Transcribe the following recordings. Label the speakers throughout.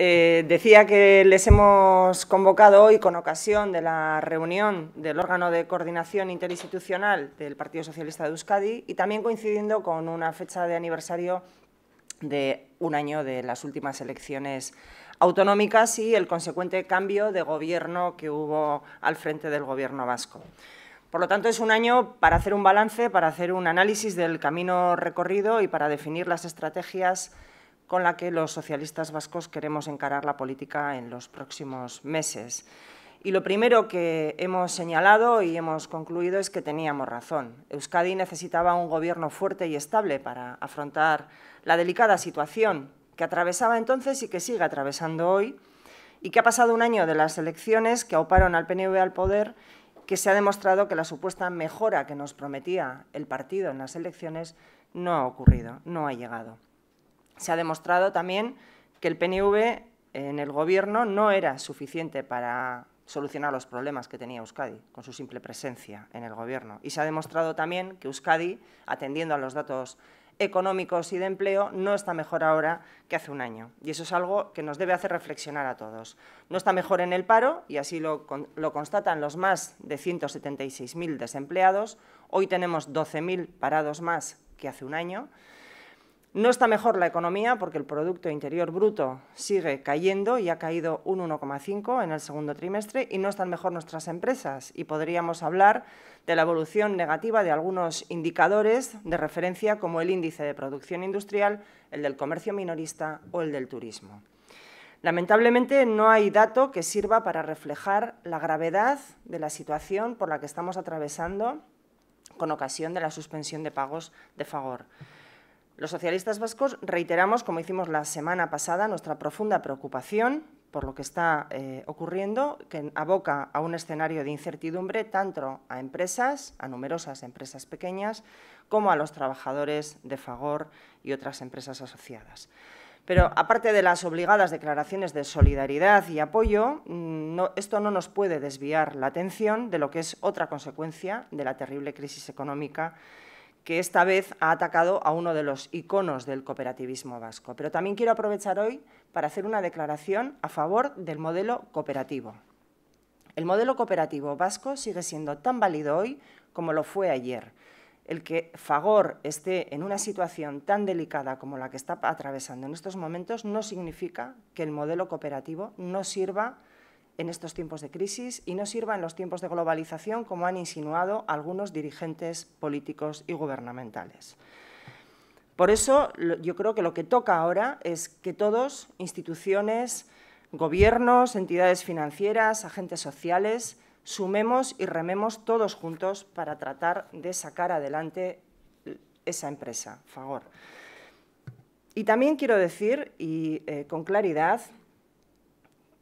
Speaker 1: Eh, decía que les hemos convocado hoy con ocasión de la reunión del órgano de coordinación interinstitucional del Partido Socialista de Euskadi y también coincidiendo con una fecha de aniversario de un año de las últimas elecciones autonómicas y el consecuente cambio de gobierno que hubo al frente del gobierno vasco. Por lo tanto, es un año para hacer un balance, para hacer un análisis del camino recorrido y para definir las estrategias con la que los socialistas vascos queremos encarar la política en los próximos meses. Y lo primero que hemos señalado y hemos concluido es que teníamos razón. Euskadi necesitaba un gobierno fuerte y estable para afrontar la delicada situación que atravesaba entonces y que sigue atravesando hoy, y que ha pasado un año de las elecciones que auparon al PNV al poder, que se ha demostrado que la supuesta mejora que nos prometía el partido en las elecciones no ha ocurrido, no ha llegado se ha demostrado también que el PNV en el Gobierno no era suficiente para solucionar los problemas que tenía Euskadi con su simple presencia en el Gobierno. Y se ha demostrado también que Euskadi, atendiendo a los datos económicos y de empleo, no está mejor ahora que hace un año. Y eso es algo que nos debe hacer reflexionar a todos. No está mejor en el paro, y así lo, constatan los más de 176.000 desempleados. Hoy tenemos 12.000 parados más que hace un año. No está mejor la economía porque el Producto Interior Bruto sigue cayendo y ha caído un 1,5 en el segundo trimestre y no están mejor nuestras empresas. Y podríamos hablar de la evolución negativa de algunos indicadores de referencia como el índice de producción industrial, el del comercio minorista o el del turismo. Lamentablemente no hay dato que sirva para reflejar la gravedad de la situación por la que estamos atravesando con ocasión de la suspensión de pagos de favor. Los socialistas vascos reiteramos, como hicimos la semana pasada, nuestra profunda preocupación por lo que está eh, ocurriendo, que aboca a un escenario de incertidumbre tanto a empresas, a numerosas empresas pequeñas, como a los trabajadores de Fagor y otras empresas asociadas. Pero aparte de las obligadas declaraciones de solidaridad y apoyo, mm, esto no nos puede desviar la atención de lo que es otra consecuencia de la terrible crisis económica que esta vez ha atacado a uno de los iconos del cooperativismo vasco. Pero también quiero aprovechar hoy para hacer una declaración a favor del modelo cooperativo. El modelo cooperativo vasco sigue siendo tan válido hoy como lo fue ayer. El que Fagor esté en una situación tan delicada como la que está atravesando en estos momentos no significa que el modelo cooperativo no sirva en estos tiempos de crisis y no sirva en los tiempos de globalización, como han insinuado algunos dirigentes políticos y gubernamentales. Por eso yo creo que lo que toca ahora es que todos, instituciones, gobiernos, entidades financieras, agentes sociales, sumemos y rememos todos juntos para tratar de sacar adelante esa empresa, favor. Y también quiero decir, y eh, con claridad,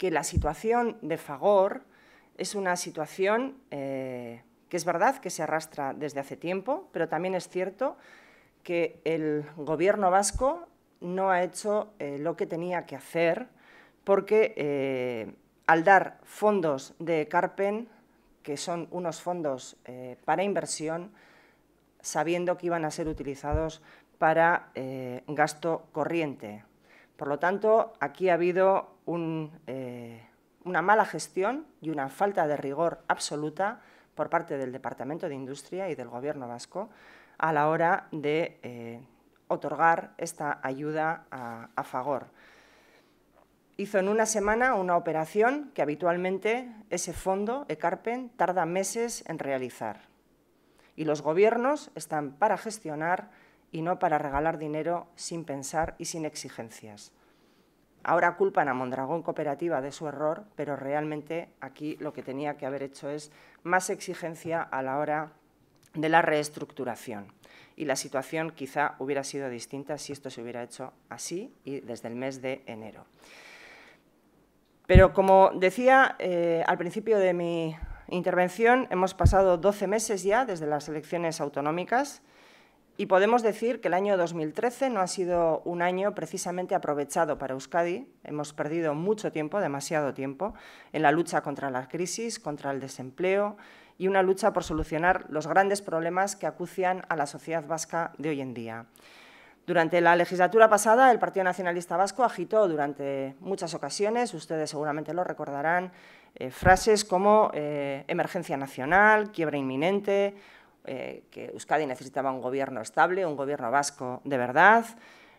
Speaker 1: que la situación de Fagor es una situación eh, que es verdad que se arrastra desde hace tiempo, pero también es cierto que el gobierno vasco no ha hecho eh, lo que tenía que hacer porque eh, al dar fondos de Carpen, que son unos fondos para inversión, sabiendo que iban a ser utilizados para gasto corriente, por lo tanto, aquí ha habido eh, una mala gestión y una falta de rigor absoluta por parte del Departamento de Industria y del Gobierno vasco a la hora de eh, otorgar esta ayuda a, a Fagor hizo en una semana una operación que habitualmente ese fondo, ECARPEN, tarda meses en realizar. Y los gobiernos están para gestionar y no para regalar dinero sin pensar y sin exigencias. Ahora culpan a Mondragón Cooperativa de su error, pero realmente aquí lo que tenía que haber hecho es más exigencia a la hora de la reestructuración. Y la situación quizá hubiera sido distinta si esto se hubiera hecho así y desde el mes de enero. Pero como decía eh, al principio de mi intervención, hemos pasado 12 meses ya desde las elecciones autonómicas y podemos decir que el año 2013 no ha sido un año precisamente aprovechado para Euskadi. Hemos perdido mucho tiempo, demasiado tiempo, en la lucha contra la crisis, contra el desempleo y una lucha por solucionar los grandes problemas que acucian a la sociedad vasca de hoy en día. Durante la legislatura pasada, el Partido Nacionalista Vasco agitó durante muchas ocasiones, ustedes seguramente lo recordarán, eh, frases como eh, emergencia nacional, quiebra inminente eh, que Euskadi necesitaba un gobierno estable, un gobierno vasco de verdad.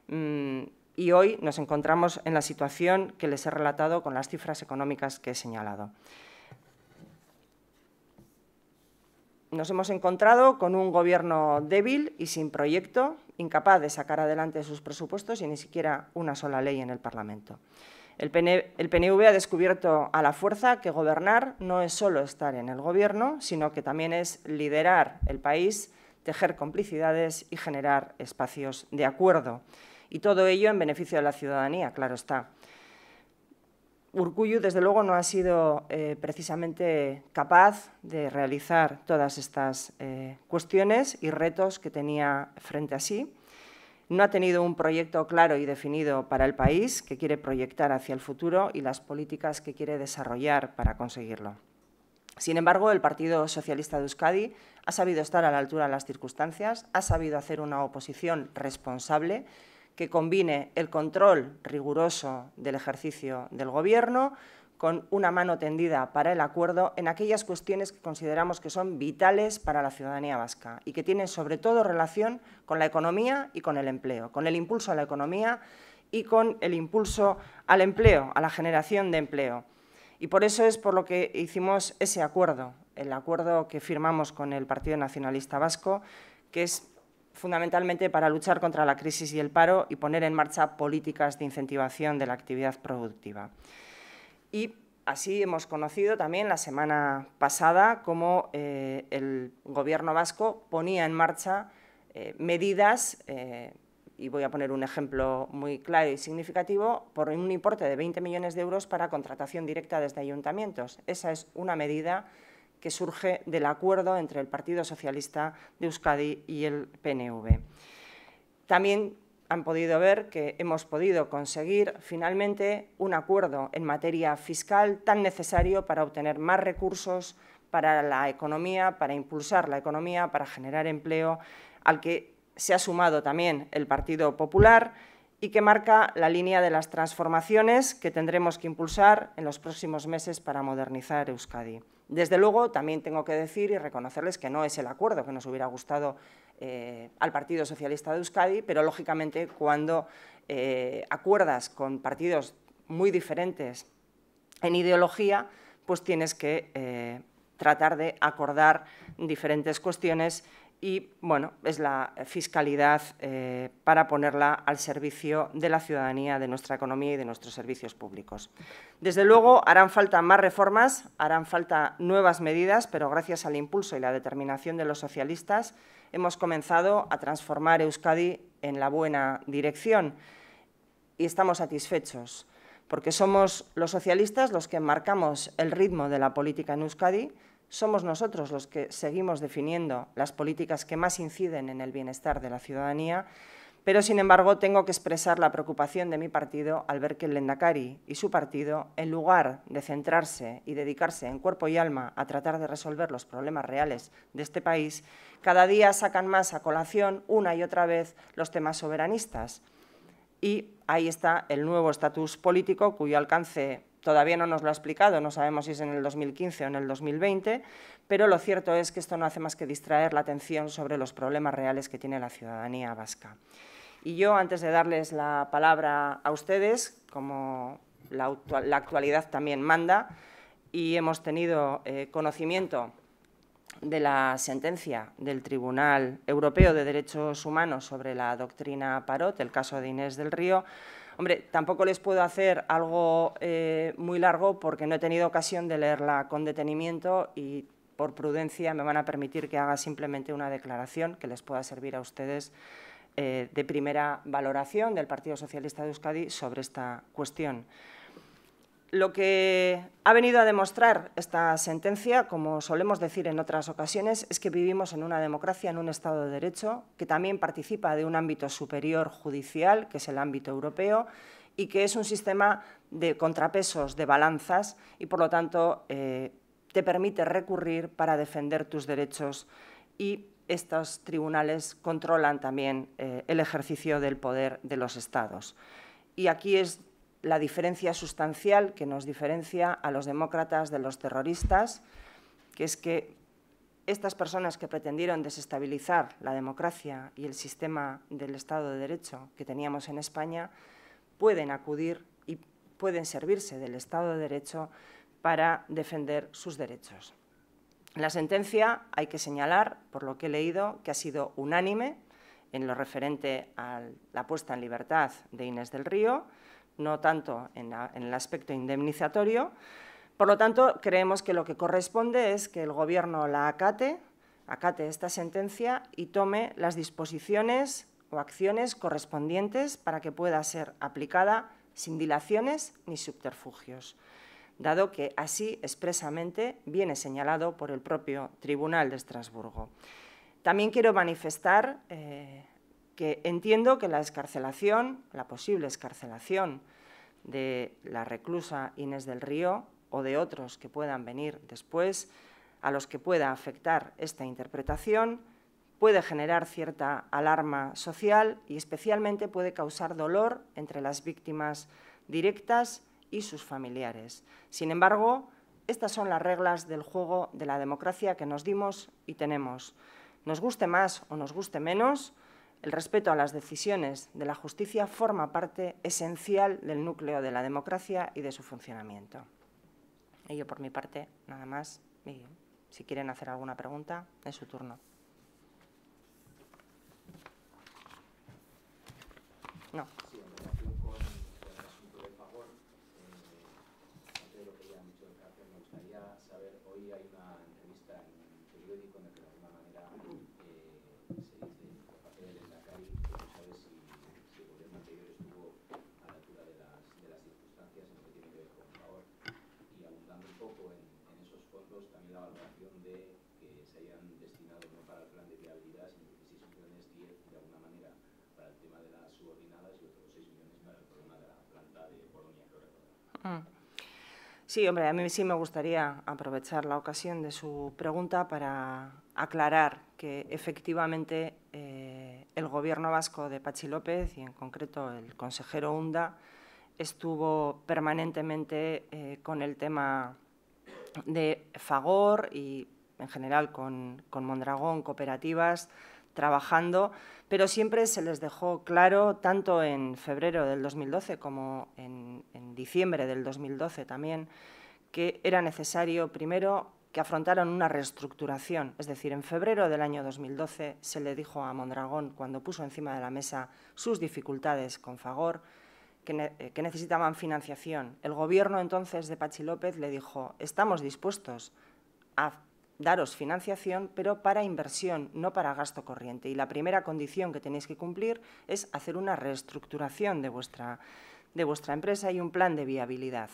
Speaker 1: Mm, y hoy nos encontramos en la situación que les he relatado con las cifras económicas que he señalado. Nos hemos encontrado con un gobierno débil y sin proyecto, incapaz de sacar adelante sus presupuestos y ni siquiera una sola ley en el Parlamento. El, PNV ha descubierto a la fuerza que gobernar no es solo estar en el gobierno, sino que también es liderar el país, tejer complicidades y generar espacios de acuerdo. Y todo ello en beneficio de la ciudadanía, claro está. Urcuyu, desde luego, no ha sido eh, precisamente capaz de realizar todas estas eh, cuestiones y retos que tenía frente a sí no ha tenido un proyecto claro y definido para el país que quiere proyectar hacia el futuro y las políticas que quiere desarrollar para conseguirlo. Sin embargo, el Partido Socialista de Euskadi ha sabido estar a la altura de las circunstancias, ha sabido hacer una oposición responsable que combine el control riguroso del ejercicio del Gobierno con una mano tendida para el acuerdo en aquellas cuestiones que consideramos que son vitales para la ciudadanía vasca y que tienen sobre todo relación con la economía y con el empleo, con el impulso a la economía y con el impulso al empleo, a la generación de empleo. Y por eso es por lo que hicimos ese acuerdo, el acuerdo que firmamos con el Partido Nacionalista Vasco, que es fundamentalmente para luchar contra la crisis y el paro y poner en marcha políticas de incentivación de la actividad productiva. Y así hemos conocido también la semana pasada cómo eh, el Gobierno vasco ponía en marcha eh, medidas, eh, y voy a poner un ejemplo muy claro y significativo, por un importe de 20 millones de euros para contratación directa desde ayuntamientos. Esa es una medida que surge del acuerdo entre el Partido Socialista de Euskadi y el PNV. También han podido ver que hemos podido conseguir finalmente un acuerdo en materia fiscal tan necesario para obtener más recursos para la economía, para impulsar la economía, para generar empleo, al que se ha sumado también el Partido Popular y que marca la línea de las transformaciones que tendremos que impulsar en los próximos meses para modernizar Euskadi. Desde luego, también tengo que decir y reconocerles que no es el acuerdo que nos hubiera gustado eh, al Partido Socialista de Euskadi, pero lógicamente cuando eh, acuerdas con partidos muy diferentes en ideología, pues tienes que eh, tratar de acordar diferentes cuestiones y, bueno, es la fiscalidad para ponerla al servicio de la ciudadanía, de nuestra economía y de nuestros servicios públicos. Desde luego, harán falta más reformas, harán falta nuevas medidas, pero gracias al impulso y la determinación de los socialistas, hemos comenzado a transformar Euskadi en la buena dirección y estamos satisfechos, porque somos los socialistas los que marcamos el ritmo de la política en Euskadi, somos nosotros los que seguimos definiendo las políticas que más inciden en el bienestar de la ciudadanía pero sin embargo tengo que expresar la preocupación de mi partido al ver que el Lendakari y su partido, en lugar de centrarse y dedicarse en cuerpo y alma a tratar de resolver los problemas reales de este país, cada día sacan más a colación una y otra vez los temas soberanistas. Y ahí está el nuevo estatus político cuyo alcance todavía no nos lo ha explicado, no sabemos si es en el 2015 o en el 2020, pero lo cierto es que esto no hace más que distraer la atención sobre los problemas reales que tiene la ciudadanía vasca. Y yo, antes de darles la palabra a ustedes, como la, actualidad también manda, y hemos tenido eh, conocimiento de la sentencia del Tribunal Europeo de Derechos Humanos sobre la doctrina Parot, el caso de Inés del Río, Hombre, tampoco les puedo hacer algo eh, muy largo porque no he tenido ocasión de leerla con detenimiento y por prudencia, me van a permitir que haga simplemente una declaración que les pueda servir a ustedes eh, de primera valoración del Partido Socialista de Euskadi sobre esta cuestión. Lo que ha venido a demostrar esta sentencia, como solemos decir en otras ocasiones, es que vivimos en una democracia, en un Estado de Derecho, que también participa de un ámbito superior judicial, que es el ámbito europeo, y que es un sistema de contrapesos, de balanzas, y por lo tanto eh, te permite recurrir para defender tus derechos y estos tribunales controlan también eh, el ejercicio del poder de los estados. Y aquí es la diferencia sustancial que nos diferencia a los demócratas de los terroristas, que es que estas personas que pretendieron desestabilizar la democracia y el sistema del Estado de Derecho que teníamos en España pueden acudir y pueden servirse del Estado de Derecho para defender sus derechos. La sentencia, hay que señalar, por lo que he leído, que ha sido unánime en lo referente a la puesta en libertad de Inés del Río, no tanto en, el aspecto indemnizatorio. Por lo tanto, creemos que lo que corresponde es que el Gobierno la acate, acate esta sentencia y tome las disposiciones o acciones correspondientes para que pueda ser aplicada sin dilaciones ni subterfugios dado que así expresamente viene señalado por el propio Tribunal de Estrasburgo. También quiero manifestar eh, que entiendo que la escarcelación, la posible escarcelación de la reclusa Inés del Río o de otros que puedan venir después, a los que pueda afectar esta interpretación, puede generar cierta alarma social y especialmente puede causar dolor entre las víctimas directas y sus familiares. Sin embargo, estas son las reglas del juego de la democracia que nos dimos y tenemos. Nos guste más o nos guste menos, el respeto a las decisiones de la justicia forma parte esencial del núcleo de la democracia y de su funcionamiento. Y yo por mi parte, nada más. Y si quieren hacer alguna pregunta, es su turno. No. Mm. Sí, hombre, a mí sí me gustaría aprovechar la ocasión de su pregunta para aclarar que efectivamente eh, el Gobierno vasco de Pachi López y en concreto el consejero Hunda estuvo permanentemente eh, con el tema de Fagor y en general con, con Mondragón, cooperativas, trabajando, pero siempre se les dejó claro, tanto en febrero del 2012 como en, diciembre del 2012 también, que era necesario primero que afrontaran una reestructuración. Es decir, en febrero del año 2012 se le dijo a Mondragón, cuando puso encima de la mesa sus dificultades con Fagor, que, eh, que, necesitaban financiación. El gobierno entonces de Pachi López le dijo, estamos dispuestos a daros financiación, pero para inversión, no para gasto corriente. Y la primera condición que tenéis que cumplir es hacer una reestructuración de vuestra, empresa y un plan de viabilidad.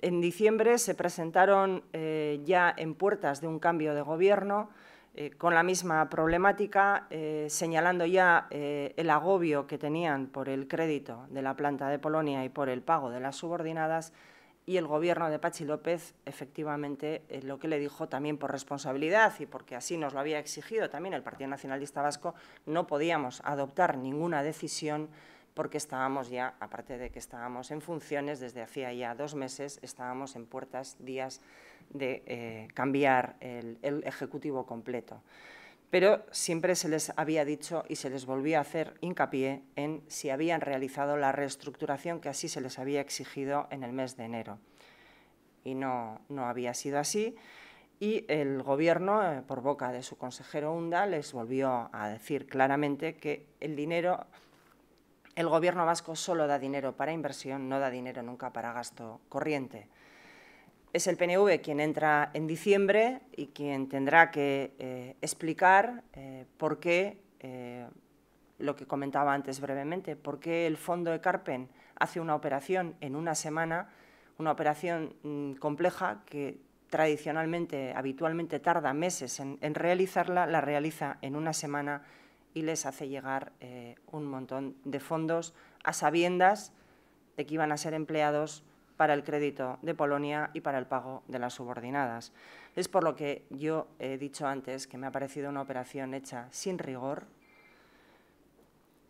Speaker 1: En diciembre se presentaron eh, ya en puertas de un cambio de gobierno eh, con la misma problemática, eh, señalando ya el agobio que tenían por el crédito de la planta de Polonia y por el pago de las subordinadas, y el gobierno de Pachi López, efectivamente, eh, lo que le dijo también por responsabilidad y porque así nos lo había exigido también el Partido Nacionalista Vasco, no podíamos adoptar ninguna decisión porque estábamos ya, aparte de que estábamos en funciones desde hacía ya dos meses, estábamos en puertas días de eh, cambiar el Ejecutivo completo pero siempre se les había dicho y se les volvía a hacer hincapié en si habían realizado la reestructuración que así se les había exigido en el mes de enero. Y no, había sido así. Y el Gobierno, eh, por boca de su consejero Hunda, les volvió a decir claramente que el dinero, el Gobierno vasco solo da dinero para inversión, no da dinero nunca para gasto corriente es el PNV quien entra en diciembre y quien tendrá que eh, explicar eh, por qué, eh, lo que comentaba antes brevemente, por qué el fondo de Carpen hace una operación en una semana, una operación mm, compleja que tradicionalmente, habitualmente tarda meses en, realizarla, la realiza en una semana y les hace llegar un montón de fondos a sabiendas de que iban a ser empleados para el crédito de Polonia y para el pago de las subordinadas. Es por lo que yo he dicho antes que me ha parecido una operación hecha sin rigor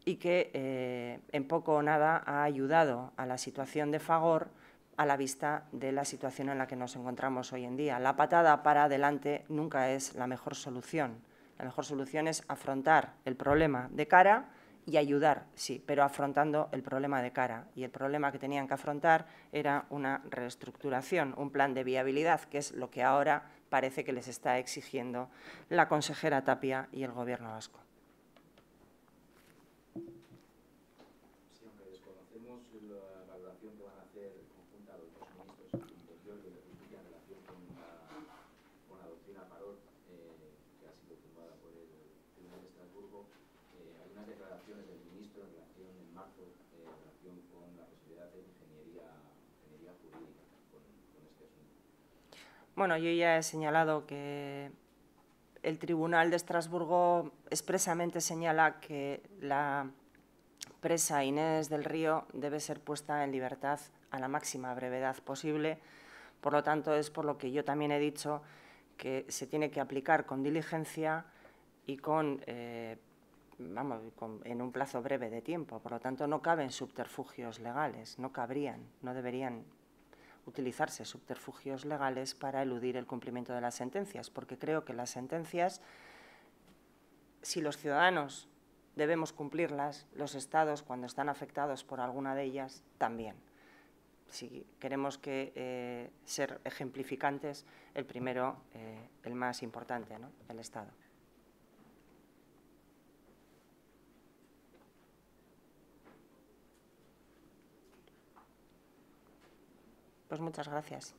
Speaker 1: y que eh, en poco o nada ha ayudado a la situación de Fagor a la vista de la situación en la que nos encontramos hoy en día. La patada para adelante nunca es la mejor solución. La mejor solución es afrontar el problema de cara y ayudar, sí, pero afrontando el problema de cara. Y el problema que tenían que afrontar era una reestructuración, un plan de viabilidad, que es lo que ahora parece que les está exigiendo la consejera Tapia y el Gobierno vasco. Bueno, yo ya he señalado que el Tribunal de Estrasburgo expresamente señala que la presa Inés del Río debe ser puesta en libertad a la máxima brevedad posible. Por lo tanto, es por lo que yo también he dicho que se tiene que aplicar con diligencia y con, eh, vamos, con, en un plazo breve de tiempo. Por lo tanto, no caben subterfugios legales, no cabrían, no deberían utilizarse subterfugios legales para eludir el cumplimiento de las sentencias, porque creo que las sentencias, si los ciudadanos debemos cumplirlas, los estados, cuando están afectados por alguna de ellas, también. Si queremos que eh, ser ejemplificantes, el primero, eh, el más importante, el Estado. Pues muchas gracias.